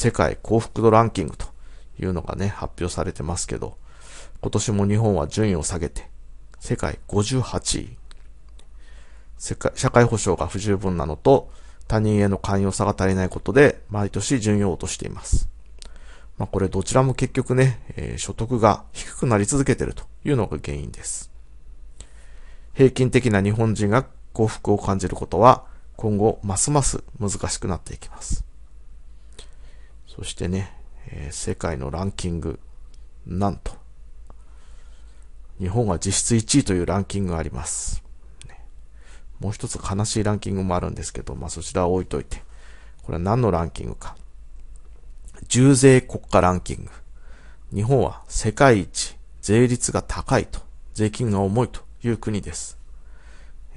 世界幸福度ランキングというのがね、発表されてますけど、今年も日本は順位を下げて、世界58位。世界、社会保障が不十分なのと、他人への寛容さが足りないことで、毎年順位を落としています。まあ、これどちらも結局ね、えー、所得が低くなり続けてるというのが原因です。平均的な日本人が幸福を感じることは、今後ますます難しくなっていきます。そしてね、えー、世界のランキング、なんと、日本は実質1位というランキングがあります。もう一つ悲しいランキングもあるんですけど、まあそちらは置いといて。これは何のランキングか。重税国家ランキング。日本は世界一税率が高いと、税金が重いという国です。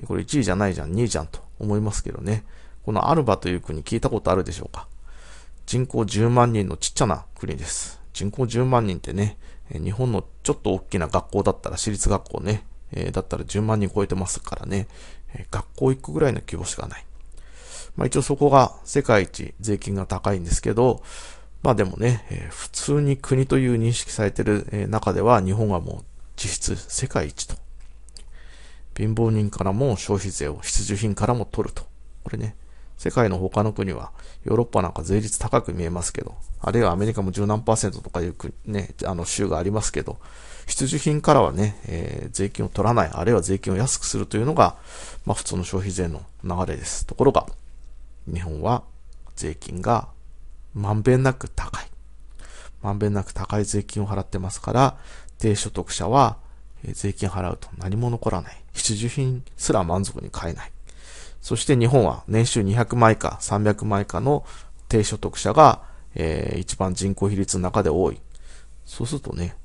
これ1位じゃないじゃん、2位じゃんと思いますけどね。このアルバという国聞いたことあるでしょうか人口10万人のちっちゃな国です。人口10万人ってね、日本のちょっと大きな学校だったら、私立学校ね、えだったら10万人超えてますからね、え学校行くぐらいの規模しかない。まあ一応そこが世界一税金が高いんですけど、まあでもね、え普通に国という認識されてる、中では日本はもう実質世界一と。貧乏人からも消費税を必需品からも取ると。これね、世界の他の国は、ヨーロッパなんか税率高く見えますけど、あるいはアメリカも十何パーセントとかいうね、あの州がありますけど、必需品からはね、えー、税金を取らない、あるいは税金を安くするというのが、まあ普通の消費税の流れです。ところが、日本は税金がまんべんなく高い。まんべんなく高い税金を払ってますから、低所得者は税金払うと何も残らない。必需品すら満足に買えない。そして日本は年収200万以下、300万以下の低所得者が、えー、一番人口比率の中で多い。そうするとね、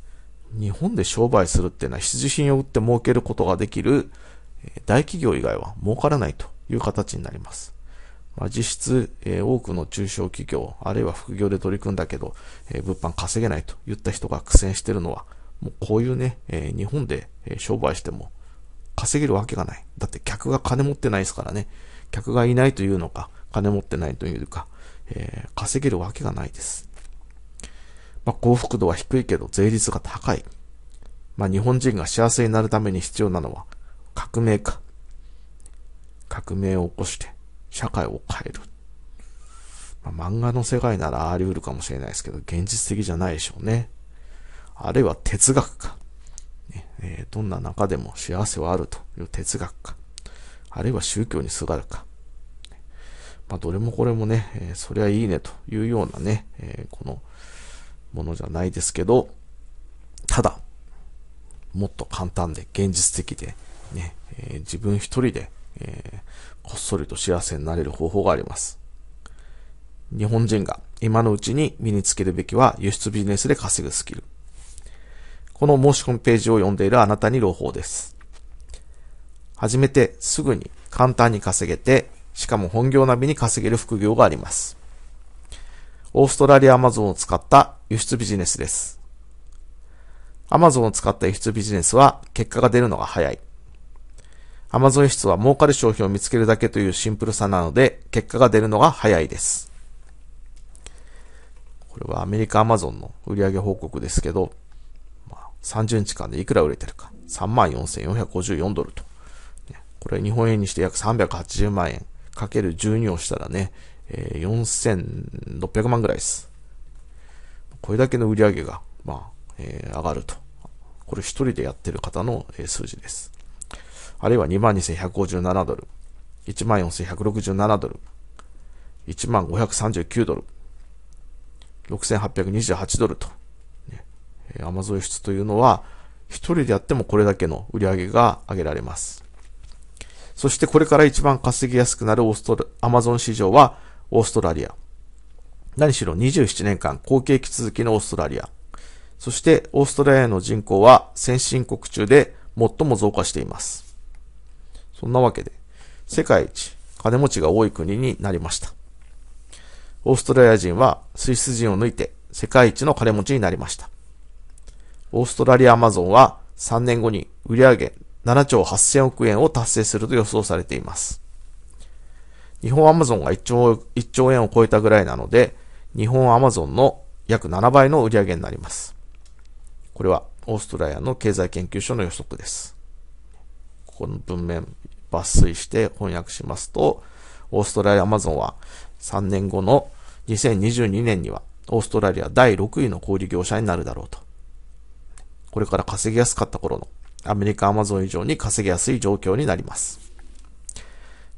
日本で商売するっていうのは必需品を売って儲けることができる大企業以外は儲からないという形になります。まあ、実質、えー、多くの中小企業、あるいは副業で取り組んだけど、えー、物販稼げないといった人が苦戦してるのは、もうこういうね、えー、日本で商売しても稼げるわけがない。だって客が金持ってないですからね。客がいないというのか、金持ってないというか、えー、稼げるわけがないです。まあ、幸福度は低いけど税率が高い。まあ、日本人が幸せになるために必要なのは革命か。革命を起こして社会を変える。まあ、漫画の世界ならあり得るかもしれないですけど、現実的じゃないでしょうね。あるいは哲学か。えー、どんな中でも幸せはあるという哲学か、あるいは宗教にすがるか、まあ、どれもこれもね、えー、そりゃいいねというようなね、えー、このものじゃないですけど、ただ、もっと簡単で現実的で、ね、えー、自分一人で、えこっそりと幸せになれる方法があります。日本人が今のうちに身につけるべきは輸出ビジネスで稼ぐスキル。この申し込みページを読んでいるあなたに朗報です。始めてすぐに簡単に稼げて、しかも本業並みに稼げる副業があります。オーストラリアアマゾンを使った輸出ビジネスです。アマゾンを使った輸出ビジネスは結果が出るのが早い。アマゾン輸出は儲かる商品を見つけるだけというシンプルさなので、結果が出るのが早いです。これはアメリカアマゾンの売上報告ですけど、30日間でいくら売れてるか。34,454ドルと。これ日本円にして約380万円かける12をしたらね、え4600万ぐらいです。これだけの売り上げが、まあ、えー、上がると。これ一人でやってる方の、え数字です。あるいは22,157ドル、14,167ドル、1 5 3 9ドル、6,828ドルと、アマゾン室というのは、一人でやってもこれだけの売り上げが上げられます。そしてこれから一番稼ぎやすくなるオーストラ、アマゾン市場はオーストラリア。何しろ27年間後継期続きのオーストラリア。そしてオーストラリアの人口は先進国中で最も増加しています。そんなわけで、世界一金持ちが多い国になりました。オーストラリア人はスイス人を抜いて世界一の金持ちになりました。オーストラリアアマゾンは3年後に売上7兆8000億円を達成すると予想されています。日本アマゾンが1兆 ,1 兆円を超えたぐらいなので、日本アマゾンの約7倍の売上になります。これはオーストラリアの経済研究所の予測です。ここの文面抜粋して翻訳しますと、オーストラリアアマゾンは3年後の2022年にはオーストラリア第6位の小売業者になるだろうと。これから稼ぎやすかった頃のアメリカアマゾン以上に稼ぎやすい状況になります。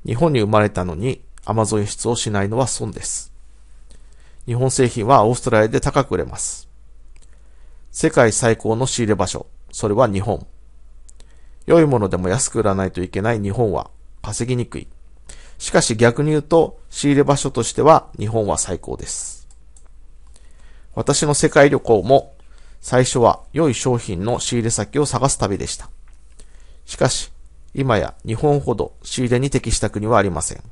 日本に生まれたのにアマゾン輸出をしないのは損です。日本製品はオーストラリアで高く売れます。世界最高の仕入れ場所、それは日本。良いものでも安く売らないといけない日本は稼ぎにくい。しかし逆に言うと、仕入れ場所としては日本は最高です。私の世界旅行も最初は良い商品の仕入れ先を探す旅でした。しかし、今や日本ほど仕入れに適した国はありません。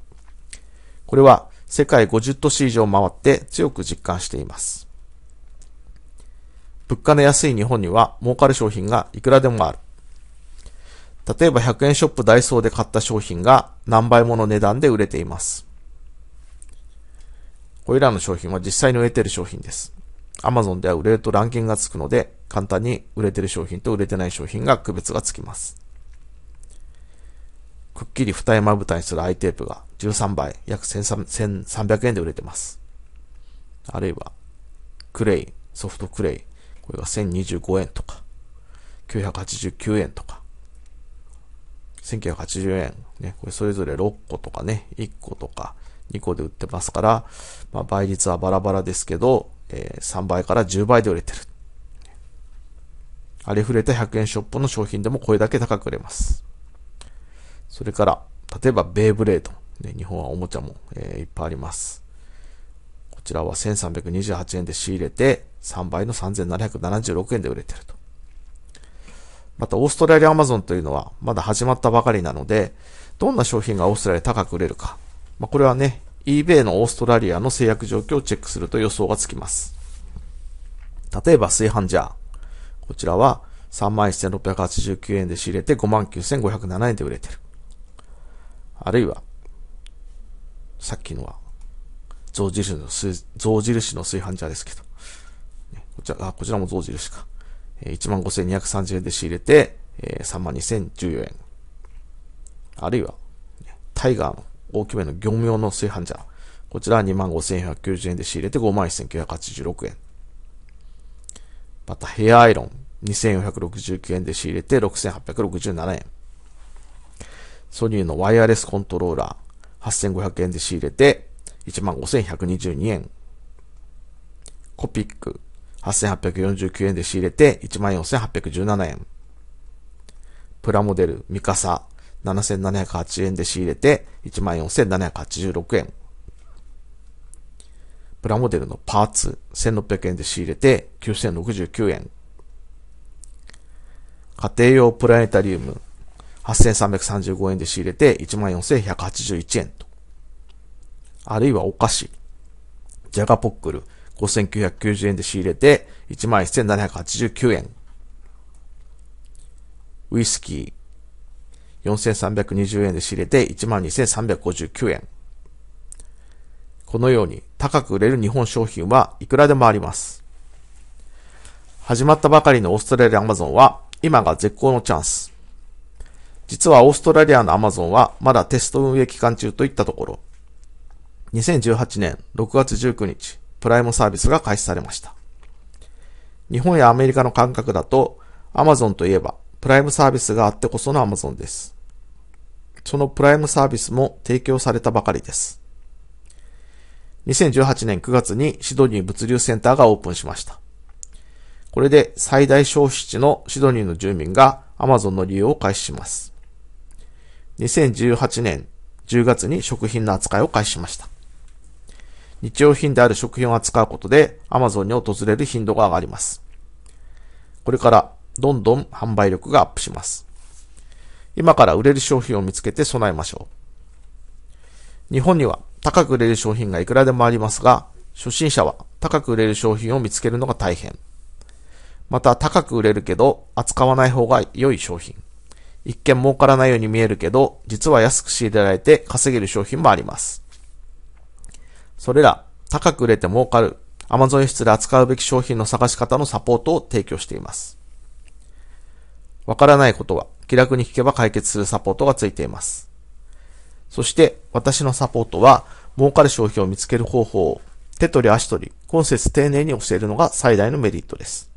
これは世界50都市以上回って強く実感しています。物価の安い日本には儲かる商品がいくらでもある。例えば100円ショップダイソーで買った商品が何倍もの値段で売れています。これらの商品は実際に売れている商品です。Amazon では売れるとランキングがつくので、簡単に売れてる商品と売れてない商品が区別がつきます。くっきり二重まぶたにするアイテープが13倍、約1300円で売れてます。あるいは、クレイ、ソフトクレイ、これが1025円とか、989円とか、1980円、ね、これそれぞれ6個とかね、1個とか、2個で売ってますから、まあ、倍率はバラバラですけど、えー、3倍から10倍で売れてる。ありふれた100円ショップの商品でもこれだけ高く売れます。それから、例えばベイブレード。ね、日本はおもちゃも、えー、いっぱいあります。こちらは1328円で仕入れて、3倍の3776円で売れてると。また、オーストラリアアマゾンというのは、まだ始まったばかりなので、どんな商品がオーストラリアで高く売れるか。まあ、これはね、eBay のオーストラリアの制約状況をチェックすると予想がつきます。例えば、炊飯ジャー。こちらは31,689円で仕入れて59,507円で売れてる。あるいは、さっきのは、象印の象印の炊飯ジャーですけど。こちら、あ、こちらも象印か。15,230円で仕入れて、32,014円。あるいは、タイガーの大きめの業務用の炊飯ジャー。こちら25,190円で仕入れて51,986円。またヘアアイロン2,469円で仕入れて6,867円。ソニーのワイヤレスコントローラー8,500円で仕入れて15,122円。コピック8,849円で仕入れて14,817円。プラモデル、ミカサ7708円で仕入れて、14,786円。プラモデルのパーツ、1600円で仕入れて、9,069円。家庭用プラネタリウム、8,335円で仕入れて、14,181円と。あるいはお菓子、ジャガポックル、5,990円で仕入れて、11,789円。ウイスキー、4320円で仕入れて12,359円。このように高く売れる日本商品はいくらでもあります。始まったばかりのオーストラリアアマゾンは今が絶好のチャンス。実はオーストラリアのアマゾンはまだテスト運営期間中といったところ、2018年6月19日、プライムサービスが開始されました。日本やアメリカの感覚だと、アマゾンといえば、プライムサービスがあってこそのアマゾンです。そのプライムサービスも提供されたばかりです。2018年9月にシドニー物流センターがオープンしました。これで最大消費地のシドニーの住民が Amazon の利用を開始します。2018年10月に食品の扱いを開始しました。日用品である食品を扱うことで Amazon に訪れる頻度が上がります。これからどんどん販売力がアップします。今から売れる商品を見つけて備えましょう。日本には高く売れる商品がいくらでもありますが、初心者は高く売れる商品を見つけるのが大変。また高く売れるけど扱わない方が良い商品。一見儲からないように見えるけど、実は安く仕入れられて稼げる商品もあります。それら、高く売れて儲かる、Amazon 輸出で扱うべき商品の探し方のサポートを提供しています。わからないことは、気楽に聞けば解決するサポートがついています。そして、私のサポートは、儲かる商品を見つける方法を手取り足取り、今節丁寧に教えるのが最大のメリットです。